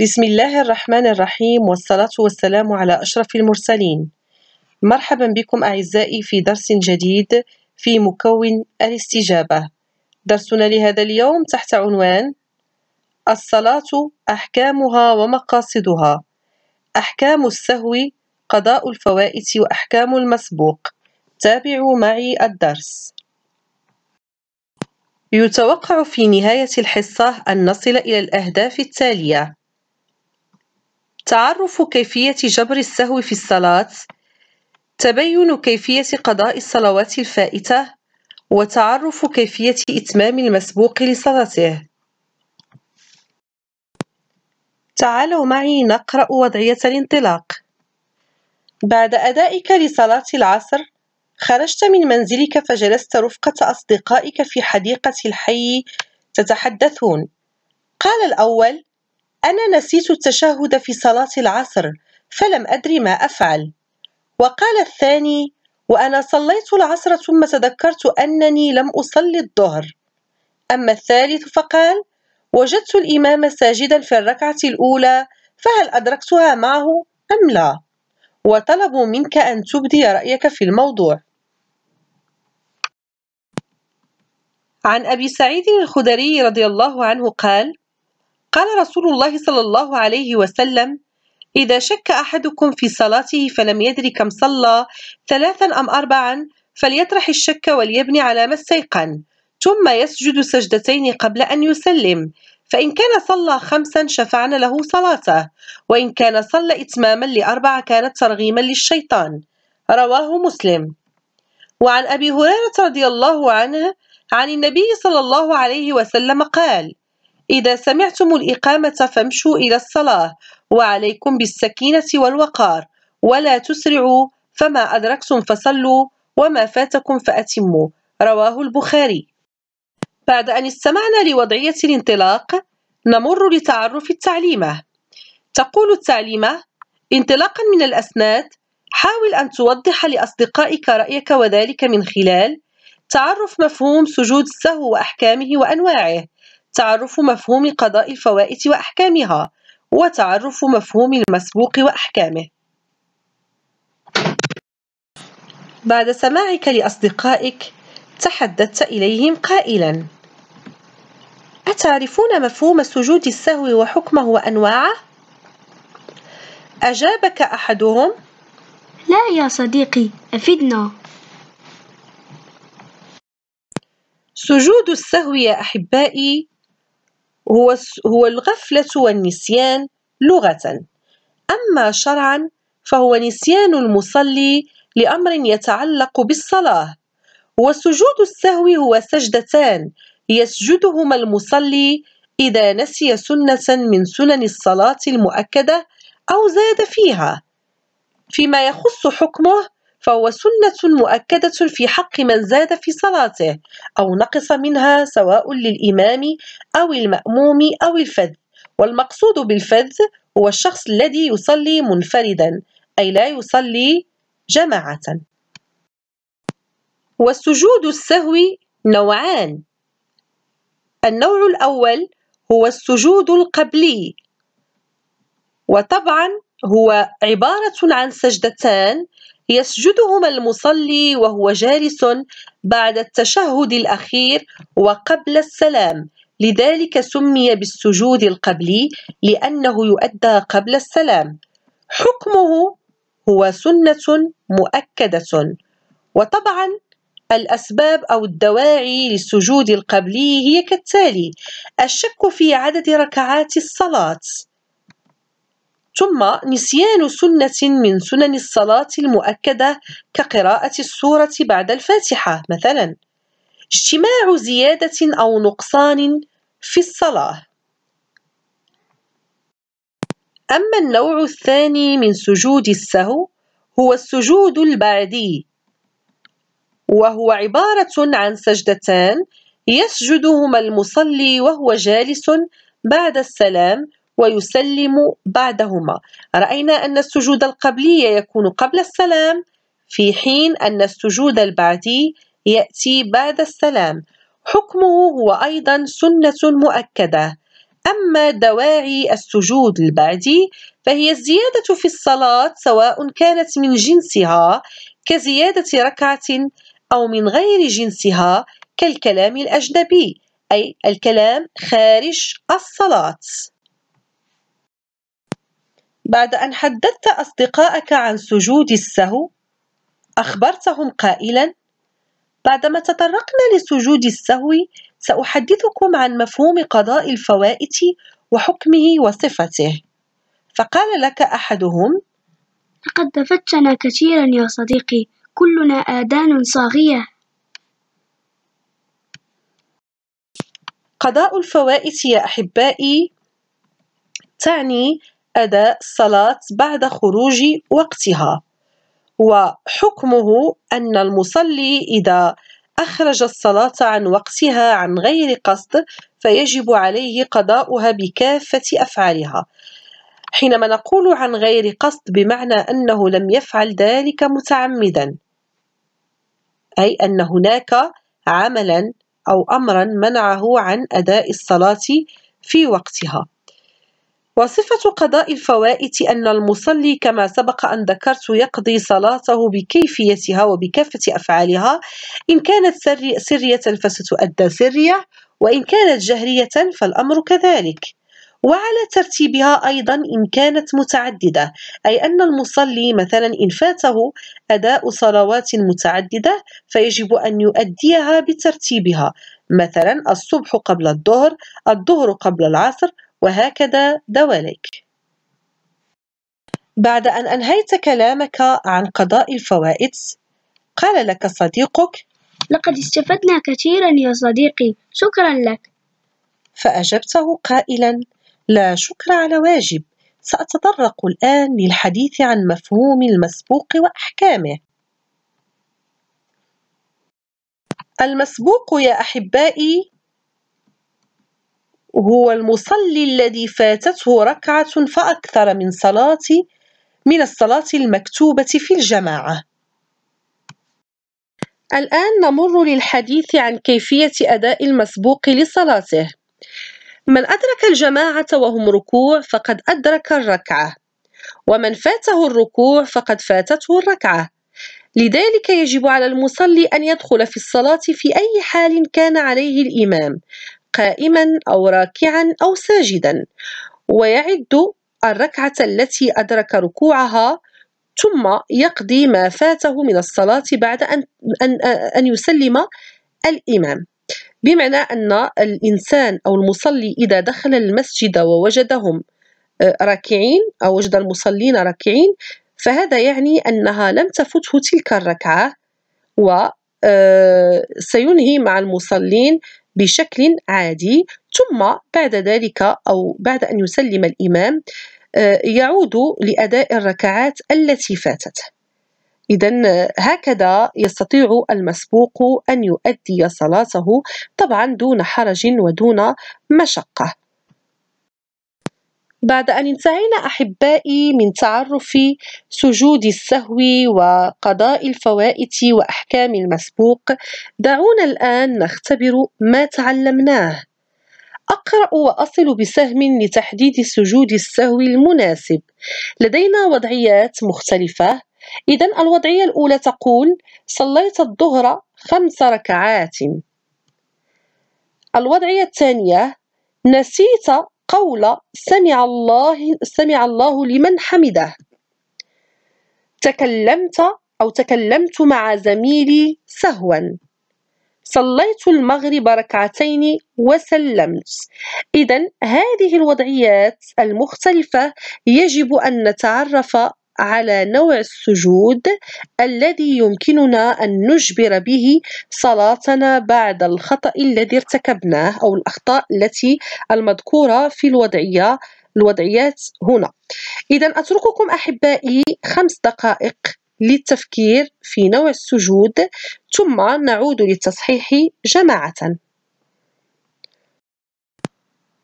بسم الله الرحمن الرحيم والصلاة والسلام على أشرف المرسلين. مرحبا بكم أعزائي في درس جديد في مكون الاستجابة. درسنا لهذا اليوم تحت عنوان الصلاة أحكامها ومقاصدها. أحكام السهو، قضاء الفوائت وأحكام المسبوق. تابعوا معي الدرس. يتوقع في نهاية الحصة أن نصل إلى الأهداف التالية: تعرف كيفية جبر السهو في الصلاة تبين كيفية قضاء الصلوات الفائتة وتعرف كيفية إتمام المسبوق لصلاته تعالوا معي نقرأ وضعية الانطلاق بعد أدائك لصلاة العصر خرجت من منزلك فجلست رفقة أصدقائك في حديقة الحي تتحدثون قال الأول أنا نسيت التشهد في صلاة العصر فلم أدري ما أفعل وقال الثاني وأنا صليت العصر ثم تذكرت أنني لم أصلي الظهر أما الثالث فقال وجدت الإمام ساجدا في الركعة الأولى فهل أدركتها معه أم لا؟ وطلبوا منك أن تبدي رأيك في الموضوع عن أبي سعيد الخدري رضي الله عنه قال قال رسول الله صلى الله عليه وسلم إذا شك أحدكم في صلاته فلم يدري كم صلى ثلاثا أم أربعا فليطرح الشك وليبني على ما استيقن ثم يسجد سجدتين قبل أن يسلم فإن كان صلى خمسا شفعنا له صلاته وإن كان صلى إتماما لأربعة كانت ترغيما للشيطان رواه مسلم وعن أبي هريرة رضي الله عنه عن النبي صلى الله عليه وسلم قال إذا سمعتم الإقامة فامشوا إلى الصلاة وعليكم بالسكينة والوقار ولا تسرعوا فما أدركتم فصلوا وما فاتكم فأتموا رواه البخاري بعد أن استمعنا لوضعية الانطلاق نمر لتعرف التعليمة تقول التعليمة انطلاقا من الأسناد حاول أن توضح لأصدقائك رأيك وذلك من خلال تعرف مفهوم سجود السهو وأحكامه وأنواعه تعرف مفهوم قضاء الفوائت وأحكامها وتعرف مفهوم المسبوق وأحكامه بعد سماعك لأصدقائك تحدثت إليهم قائلا أتعرفون مفهوم سجود السهو وحكمه وأنواعه؟ أجابك أحدهم لا يا صديقي أفدنا سجود السهو يا أحبائي هو هو الغفلة والنسيان لغة، أما شرعًا فهو نسيان المصلي لأمر يتعلق بالصلاة، وسجود السهو هو سجدتان يسجدهما المصلي إذا نسي سنة من سنن الصلاة المؤكدة أو زاد فيها، فيما يخص حكمه فهو سنة مؤكدة في حق من زاد في صلاته أو نقص منها سواء للإمام أو المأموم أو الفذ والمقصود بالفذ هو الشخص الذي يصلي منفردا أي لا يصلي جماعة والسجود السهوي نوعان النوع الأول هو السجود القبلي وطبعا هو عبارة عن سجدتان يسجدهما المصلي وهو جالس بعد التشهد الأخير وقبل السلام لذلك سمي بالسجود القبلي لأنه يؤدى قبل السلام حكمه هو سنة مؤكدة وطبعا الأسباب أو الدواعي للسجود القبلي هي كالتالي الشك في عدد ركعات الصلاة ثم نسيان سنة من سنن الصلاة المؤكدة كقراءة السورة بعد الفاتحة مثلا اجتماع زيادة أو نقصان في الصلاة أما النوع الثاني من سجود السهو هو السجود البعدي وهو عبارة عن سجدتان يسجدهما المصلي وهو جالس بعد السلام ويسلم بعدهما رأينا أن السجود القبلي يكون قبل السلام في حين أن السجود البعدي يأتي بعد السلام حكمه هو أيضا سنة مؤكدة أما دواعي السجود البعدي فهي الزيادة في الصلاة سواء كانت من جنسها كزيادة ركعة أو من غير جنسها كالكلام الأجنبي أي الكلام خارج الصلاة بعد أن حدثت أصدقائك عن سجود السهو أخبرتهم قائلا بعدما تطرقنا لسجود السهو سأحدثكم عن مفهوم قضاء الفوائت وحكمه وصفته فقال لك أحدهم لقد دفتنا كثيرا يا صديقي كلنا آذان صاغية قضاء الفوائت يا أحبائي تعني أداء الصلاة بعد خروج وقتها وحكمه أن المصلي إذا أخرج الصلاة عن وقتها عن غير قصد فيجب عليه قضاؤها بكافة أفعالها حينما نقول عن غير قصد بمعنى أنه لم يفعل ذلك متعمدا أي أن هناك عملا أو أمرا منعه عن أداء الصلاة في وقتها وصفة قضاء الفوائت أن المصلي كما سبق أن ذكرت يقضي صلاته بكيفيتها وبكافة أفعالها إن كانت سرية فستؤدى سرية وإن كانت جهرية فالأمر كذلك وعلى ترتيبها أيضا إن كانت متعددة أي أن المصلي مثلا إن فاته أداء صلوات متعددة فيجب أن يؤديها بترتيبها مثلا الصبح قبل الظهر الظهر قبل العصر وهكذا دواليك بعد أن أنهيت كلامك عن قضاء الفوائد قال لك صديقك لقد استفدنا كثيرا يا صديقي شكرا لك فأجبته قائلا لا شكر على واجب سأتطرق الآن للحديث عن مفهوم المسبوق وأحكامه المسبوق يا أحبائي هو المصلي الذي فاتته ركعة فأكثر من صلاة من الصلاة المكتوبة في الجماعة. الآن نمر للحديث عن كيفية أداء المسبوق لصلاته. من أدرك الجماعة وهم ركوع فقد أدرك الركعة، ومن فاته الركوع فقد فاتته الركعة. لذلك يجب على المصلي أن يدخل في الصلاة في أي حال كان عليه الإمام، قائما أو راكعا أو ساجدا ويعد الركعة التي أدرك ركوعها ثم يقضي ما فاته من الصلاة بعد أن, أن, أن يسلم الإمام بمعنى أن الإنسان أو المصلي إذا دخل المسجد ووجدهم آه، راكعين أو وجد المصلين راكعين فهذا يعني أنها لم تفته تلك الركعة وسينهي آه، مع المصلين بشكل عادي ثم بعد ذلك أو بعد أن يسلم الإمام آه، يعود لأداء الركعات التي فاتت إذا هكذا يستطيع المسبوق أن يؤدي صلاته طبعا دون حرج ودون مشقة بعد أن انتهينا أحبائي من تعرف سجود السهو وقضاء الفوائت وأحكام المسبوق، دعونا الآن نختبر ما تعلمناه. أقرأ وأصل بسهم لتحديد سجود السهو المناسب. لدينا وضعيات مختلفة، إذا الوضعية الأولى تقول: صليت الظهر خمس ركعات. الوضعية الثانية: نسيت قول سمع الله سمع الله لمن حمده تكلمت أو تكلمت مع زميلي سهوا صليت المغرب ركعتين وسلمت إذا هذه الوضعيات المختلفة يجب أن نتعرف على نوع السجود الذي يمكننا أن نجبر به صلاتنا بعد الخطأ الذي ارتكبناه أو الأخطاء التي المذكورة في الوضعية الوضعيات هنا إذا أترككم أحبائي خمس دقائق للتفكير في نوع السجود ثم نعود للتصحيح جماعة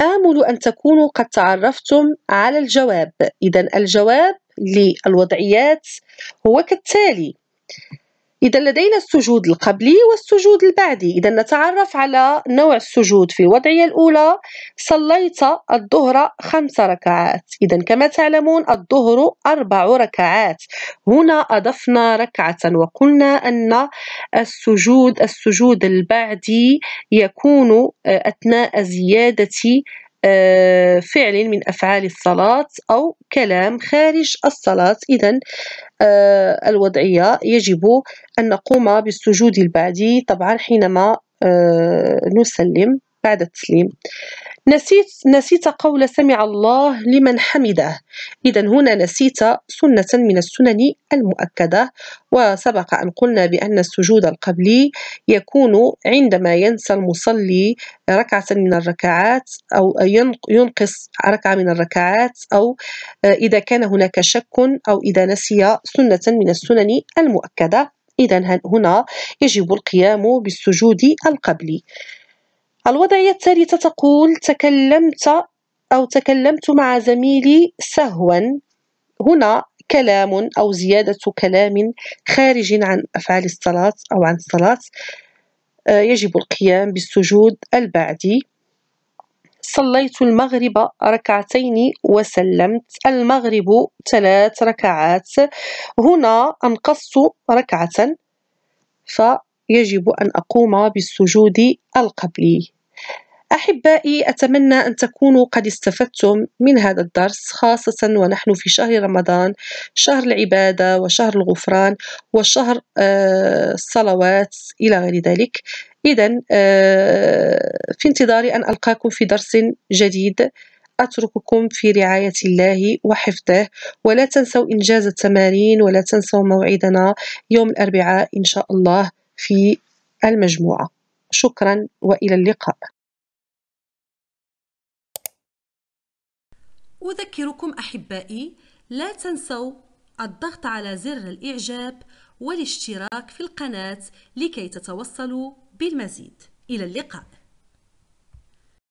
آمل أن تكونوا قد تعرفتم على الجواب إذا الجواب للوضعيات هو كالتالي إذا لدينا السجود القبلي والسجود البعدي إذا نتعرف على نوع السجود في الوضعية الأولى صليت الظهر خمس ركعات إذا كما تعلمون الظهر أربع ركعات هنا أضفنا ركعة وقلنا أن السجود السجود البعدي يكون أثناء زيادة آه، فعل من أفعال الصلاة أو كلام خارج الصلاة إذا آه، الوضعية يجب أن نقوم بالسجود البعدي طبعا حينما آه، نسلم بعد التسليم نسيت نسيت قول سمع الله لمن حمده إذا هنا نسيت سنة من السنن المؤكدة وسبق أن قلنا بأن السجود القبلي يكون عندما ينسى المصلي ركعة من الركعات أو ينقص ركعة من الركعات أو آه، إذا كان هناك شك أو إذا نسي سنة من السنن المؤكدة إذا هنا يجب القيام بالسجود القبلي الوضعية الثالثة تقول تكلمت أو تكلمت مع زميلي سهوا هنا كلام أو زيادة كلام خارج عن أفعال الصلاة أو عن الصلاة آه، يجب القيام بالسجود البعدي صليت المغرب ركعتين وسلمت المغرب ثلاث ركعات هنا أنقصت ركعة ف يجب أن أقوم بالسجود القبلي. أحبائي أتمنى أن تكونوا قد استفدتم من هذا الدرس خاصة ونحن في شهر رمضان شهر العبادة وشهر الغفران وشهر آه، الصلوات إلى غير ذلك إذا آه، في انتظار أن ألقاكم في درس جديد أترككم في رعاية الله وحفظه ولا تنسوا إنجاز التمارين ولا تنسوا موعدنا يوم الأربعاء إن شاء الله في المجموعة شكرا والى اللقاء اذكركم احبائي لا تنسوا الضغط على زر الاعجاب والاشتراك في القناه لكي تتوصلوا بالمزيد الى اللقاء